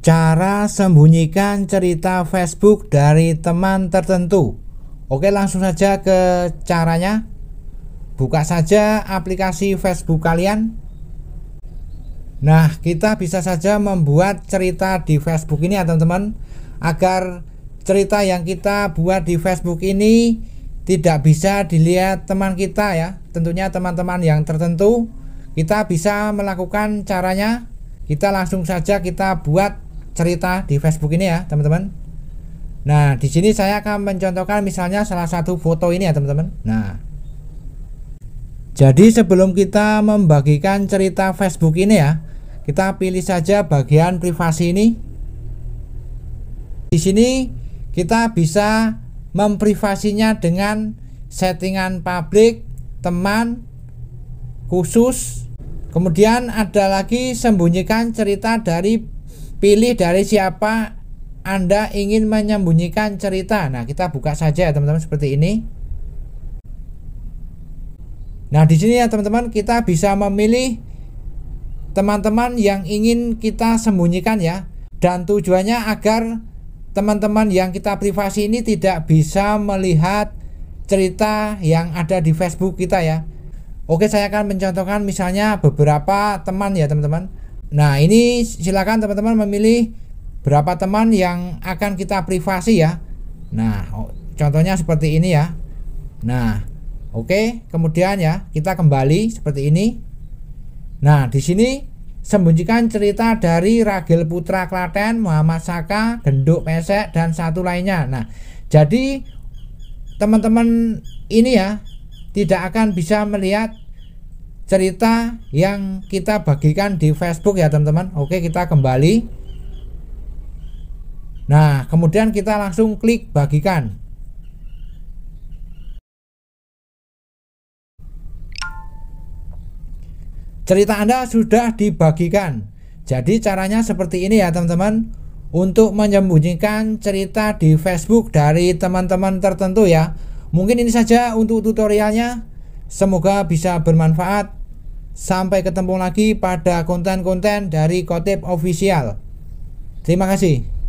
Cara sembunyikan cerita Facebook dari teman tertentu. Oke, langsung saja ke caranya. Buka saja aplikasi Facebook kalian. Nah, kita bisa saja membuat cerita di Facebook ini ya, teman-teman, agar cerita yang kita buat di Facebook ini tidak bisa dilihat teman kita ya. Tentunya teman-teman yang tertentu, kita bisa melakukan caranya. Kita langsung saja kita buat cerita di Facebook ini ya teman-teman nah di sini saya akan mencontohkan misalnya salah satu foto ini ya teman-teman nah jadi sebelum kita membagikan cerita Facebook ini ya kita pilih saja bagian privasi ini di sini kita bisa memprivasinya dengan settingan publik teman khusus kemudian ada lagi sembunyikan cerita dari Pilih dari siapa Anda ingin menyembunyikan cerita. Nah, kita buka saja ya teman-teman seperti ini. Nah, di sini ya teman-teman kita bisa memilih teman-teman yang ingin kita sembunyikan ya. Dan tujuannya agar teman-teman yang kita privasi ini tidak bisa melihat cerita yang ada di Facebook kita ya. Oke, saya akan mencontohkan misalnya beberapa teman ya, teman-teman. Nah, ini silakan teman-teman memilih berapa teman yang akan kita privasi ya. Nah, oh, contohnya seperti ini ya. Nah, oke, okay. kemudian ya, kita kembali seperti ini. Nah, di sini sembunyikan cerita dari Ragil Putra Klaten, Muhammad Saka, Genduk Pesek dan satu lainnya. Nah, jadi teman-teman ini ya tidak akan bisa melihat cerita yang kita bagikan di Facebook ya teman-teman. Oke, kita kembali. Nah, kemudian kita langsung klik bagikan. Cerita Anda sudah dibagikan. Jadi caranya seperti ini ya teman-teman. Untuk menyembunyikan cerita di Facebook dari teman-teman tertentu ya. Mungkin ini saja untuk tutorialnya. Semoga bisa bermanfaat. Sampai ketemu lagi pada konten-konten dari Kotip Official. Terima kasih.